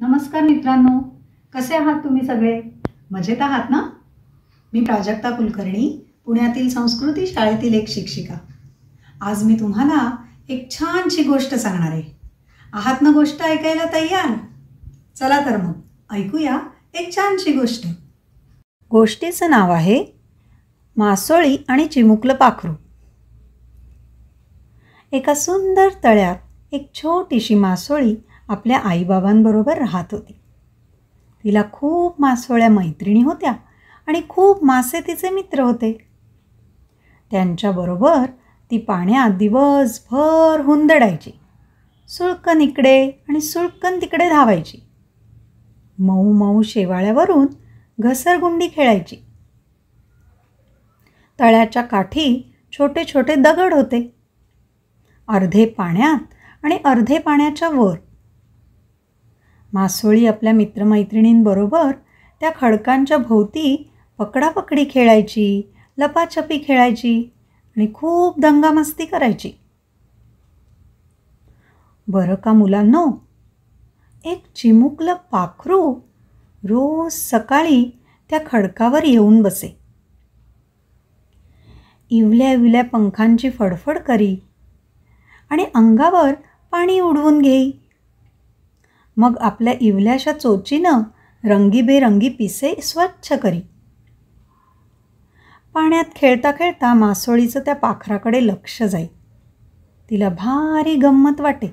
नमस्कार मित्रांनो कसे आहात तुम्ही सगळे मजेत आहात ना मी प्राजक्ता कुलकर्णी पुण्यातील संस्कृती शाळेतील एक शिक्षिका आज मी तुम्हाला एक छानशी गोष्ट सांगणार आहे आहात ना गोष्ट ऐकायला तयार चला तर मग ऐकूया एक छानशी गोष्ट गोष्टीचं नाव आहे मासोळी आणि चिमुकलं पाखरू एका सुंदर तळ्यात एक छोटीशी मासोळी आपल्या आईबाबांबरोबर राहत होती तिला खूप मासोळ्या मैत्रिणी होत्या आणि खूप मासे तिचे मित्र होते त्यांच्याबरोबर ती पाण्यात दिवसभर हुंदडायची सुळकन इकडे आणि सुळकन तिकडे धावायची मऊ मऊ शेवाळ्यावरून घसरगुंडी खेळायची तळ्याच्या काठी छोटे छोटे दगड होते अर्धे पाण्यात आणि अर्धे पाण्याच्या वर मासोळी आपल्या मित्रमैत्रिणींबरोबर त्या खडकांच्या भोवती पकडापकडी खेळायची लपाछपी खेळायची आणि खूप दंगामस्ती करायची बरं का मुलांनो एक चिमुकलं पाखरू रोज सकाळी त्या खडकावर येऊन बसे इवल्या इवल्या पंखांची फडफड करी आणि अंगावर पाणी उडवून घेई मग आपल्या इवल्याशा चोचीनं रंगीबेरंगी पिसे स्वच्छ करी पाण्यात खेळता खेळता मासोळीचं त्या पाखराकडे लक्ष जाई तिला भारी गंमत वाटे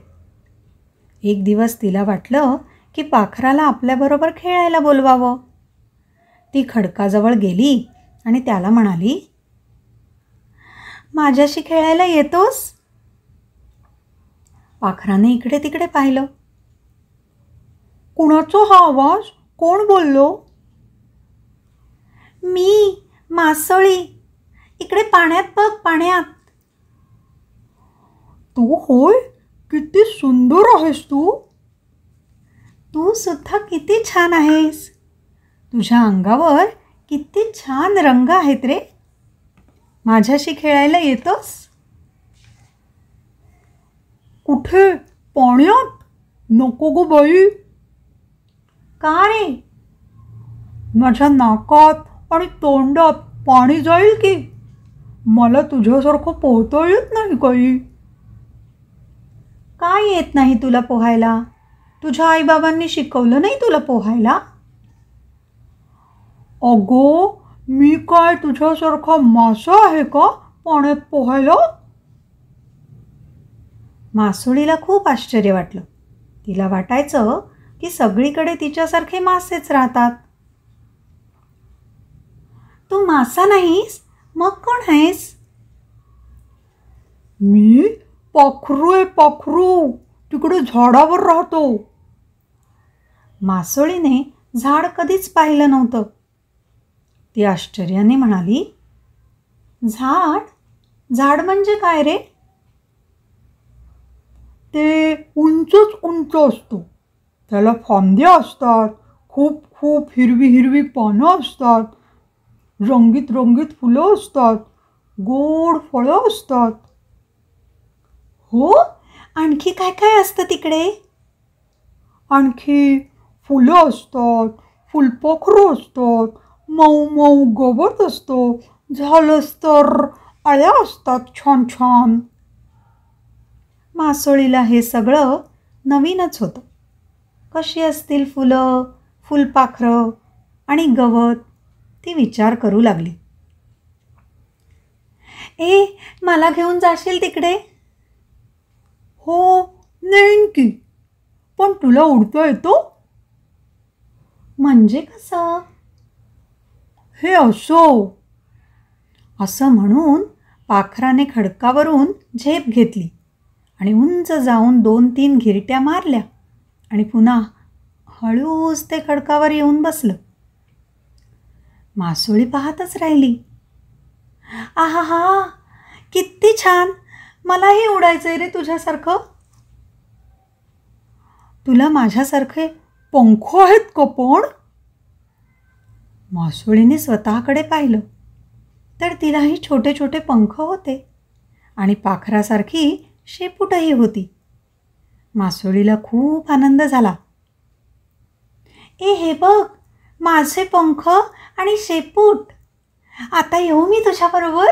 एक दिवस तिला वाटलं की पाखराला आपल्याबरोबर खेळायला बोलवावं ती खडकाजवळ गेली आणि त्याला म्हणाली माझ्याशी खेळायला येतोस पाखराने इकडे तिकडे पाहिलं कुणाचो हा आवाज कोण बोललो मी मासळी इकडे पाण्यात बघ पाण्यात तू होय किती सुंदर आहेस तू तू सुद्धा किती छान आहेस तुझ्या अंगावर किती छान रंग आहेत रे माझ्याशी खेळायला येतोस कुठे पाण्यात नको गो बाई का रे माझ्या नाकात आणि तोंडात पाणी जाईल की मला तुझ्यासारखं पोहता येत नाही काही काय येत नाही तुला पोहायला तुझ्या आईबाबांनी शिकवलं नाही तुला पोहायला अगो मी काय तुझ्यासारखा मासा आहे का पाण्यात पोहायला मासुळीला खूप आश्चर्य वाटलं तिला वाटायचं की सगळीकडे तिच्यासारखे मासेच राहतात तू मासा नाहीस मग कोण आहेस मी पखरू आहे तिकडे झाडावर राहतो मासोळीने झाड कधीच पाहिलं नव्हतं ती आश्चर्याने म्हणाली झाड झाड म्हणजे काय रे ते उंचच उंच असतो त्याला फांद्या असतात खूप खूप हिरवी हिरवी पानं असतात रंगीत रंगीत फुलं असतात गोड फळं असतात हो आणखी काय काय असतं तिकडे आणखी फुलं असतात फुलपोखरू असतात मऊ मऊ गवत असतो झालंच तर आल्या असतात छान छान मासोळीला हे सगळं नवीनच होतं कशी असतील फुलं फुलपाखरं आणि गवत ती विचार करू लागली ए मला घेऊन जाशील तिकडे हो नेन पण तुला उडता येतो म्हणजे कसं हे असो असं म्हणून पाखराने खडकावरून झेप घेतली आणि उंच जाऊन दोन तीन घिरट्या मारल्या आणि पुन्हा हळूच ते खडकावर येऊन बसलं मासोळी पाहतच राहिली आहा हा किती छान मलाही उडायचंय रे तुझ्यासारखं तुला माझ्यासारखे पंख आहेत कोण मासोळीने स्वतःकडे पाहिलं तर तिलाही छोटे छोटे पंख होते आणि पाखरासारखी शेपूटही होती मासोळीला खूप आनंद झाला ए हे बघ माझे पंख आणि शेपूट आता येऊ मी तुझ्याबरोबर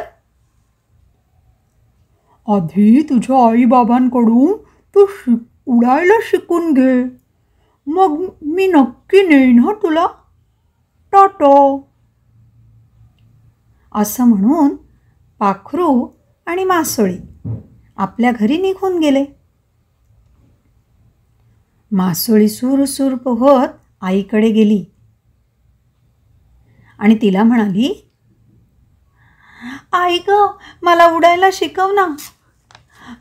आधी तुझ्या आईबाबांकडून तू शिक उडायला शिकून घे मग मी नक्की नेईन हो तुला टाटो असं म्हणून पाखरू आणि मासोळी आपल्या घरी निघून गेले मासोळी सुरसूर पोहत आईकडे गेली आणि तिला म्हणाली आई ग मला उडायला शिकव ना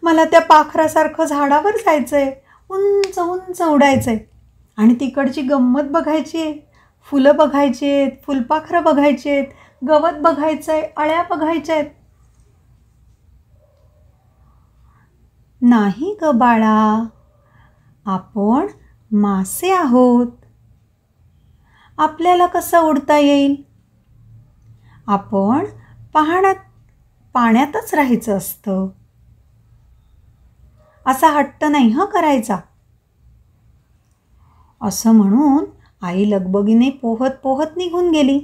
मला त्या पाखरासारखं झाडावर जायचं आहे उंच उंच उडायचं आहे आणि तिकडची गंमत बघायची आहे फुलं बघायची आहेत फुलपाखरं बघायची आहेत गवत बघायचं आहे अळ्या बघायच्या आहेत नाही ग बाळा आपण मासे आहोत आपल्याला कसं उडता येईल आपण पाहण्यात पाण्यातच राहायचं असतं असा हट्ट नाही ह करायचा असं म्हणून आई लगबगीने पोहत पोहत निघून गेली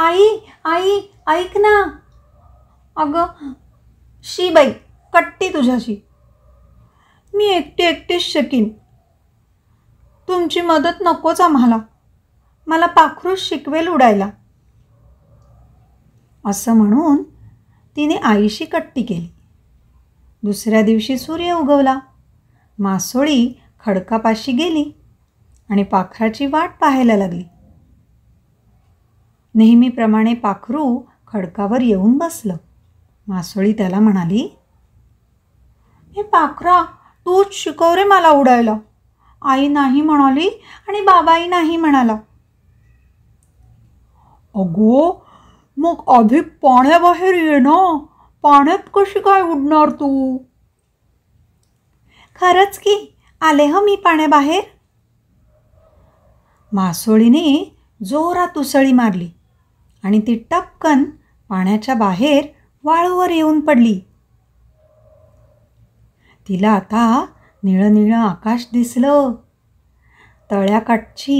आई आई ऐक ना अग, शी बाई कट्टी तुझ्याशी मी एकटी एकटीच शकीन तुमची मदत नकोच आम्हाला मला पाखरूच शिकवेल उडायला असं म्हणून तिने आईशी कट्टी केली दुसऱ्या दिवशी सूर्य उगवला मासोळी खडकापाशी गेली आणि पाखराची वाट पाहायला लागली नेहमीप्रमाणे पाखरू खडकावर येऊन बसलं मासोळी त्याला म्हणाली हे पाखरा तूच शिकव रे मला उडायला आई नाही म्हणाली आणि बाबाई नाही म्हणाला अगो मग आधी पाण्याबाहेर ये ना पाण्यात कशी काय उडणार तू खरच की आले ह हो मी पाण्याबाहेर मासोळीने जोरात उसळी मारली आणि ती टपकन पाण्याच्या बाहेर वाळूवर येऊन पडली तिला आता निळं निळं आकाश दिसलं तळ्याकाठची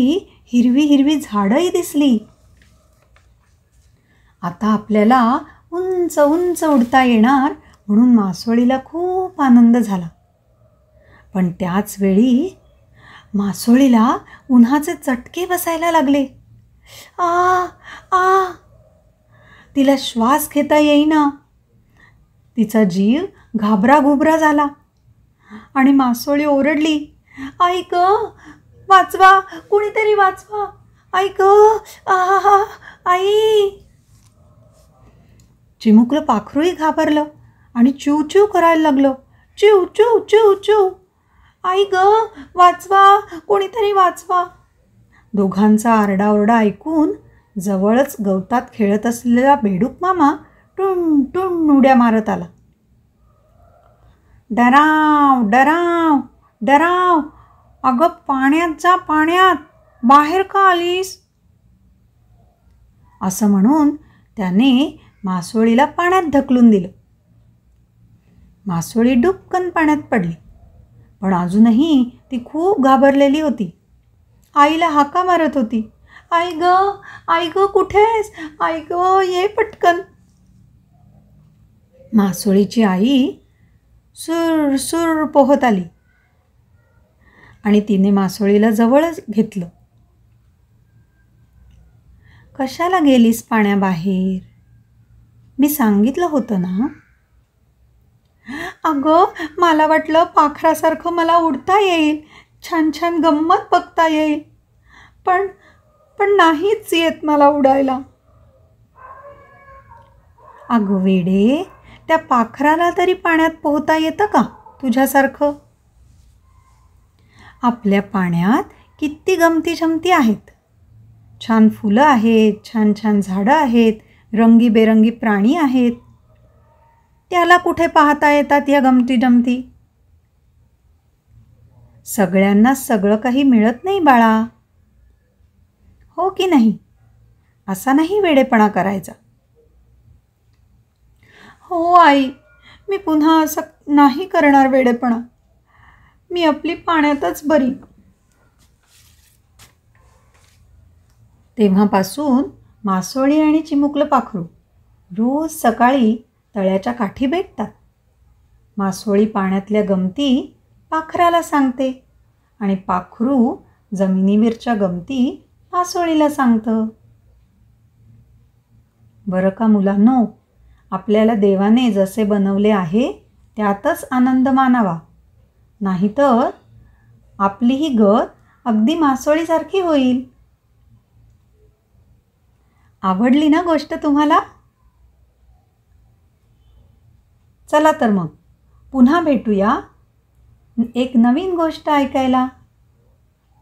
हिरवी हिरवी झाडंही दिसली आता आपल्याला उंच उंच उडता येणार म्हणून मासोळीला खूप आनंद झाला पण त्याच वेळी मासोळीला उन्हाचे चटके बसायला लागले आ आ तिला श्वास घेता येईना तिचा जीव घाबराघुबरा झाला आणि मासोळी ओरडली आई ग वाचवा कुणीतरी वाचवा आई ग आई चिमुकलं पाखरूही घाबरलं आणि चिव चिव करायला लागलं चिव चिव चिव चिव आई ग वाचवा कोणीतरी वाचवा दोघांचा आरडाओरडा ऐकून जवळच गवतात खेळत असलेला बेडूक मामा टुण टुन उड्या मारत आला डराव डराव डराव अगं पाण्यात जा पाण्यात बाहेर का आलीस असं म्हणून त्याने मासोळीला पाण्यात ढकलून दिलं मासोळी डुबकन पाण्यात पडली पण अजूनही ती खूप घाबरलेली होती आईला हाका मारत होती आई ग आई ग कुठेस आई ग ये पटकन मासोळीची आई सुर सुर पोहत आली आणि तिने मासोळीला जवळच घेतलं कशाला गेलीस पाण्याबाहेर मी सांगितलं होतं ना अगं मला वाटलं पाखरासारखं मला उडता येईल छान छान गंमत बघता येईल पण पण नाहीच येत मला उडायला अगं वेडे त्या पाखराला तरी पाण्यात पोहता येतं का तुझ्यासारखं आपल्या पाण्यात किती गमती जमती आहेत छान फुलं आहेत छान छान झाडं आहेत रंगीबेरंगी प्राणी आहेत त्याला कुठे पाहता येतात या गमती जमती सगळ्यांना सगळं काही मिळत नाही बाळा हो की नाही असा नाही वेडेपणा करायचा हो आई मी पुन्हा असं नाही करणार वेडेपणा मी आपली पाण्यातच बरी तेव्हापासून मासोळी आणि चिमुकलं पाखरू रोज सकाळी तळ्याच्या काठी भेटतात मासोळी पाण्यातल्या गमती पाखराला सांगते आणि पाखरू जमिनीवरच्या गमती मासोळीला सांगतं बरं का मुलांना आपल्याला देवाने जसे बनवले आहे त्यातच आनंद मानावा नाहीतर आपली ही गत अगदी मासोळीसारखी होईल आवडली ना गोष्ट तुम्हाला चला तर मग पुन्हा भेटूया एक नवीन गोष्ट ऐकायला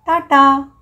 टाटा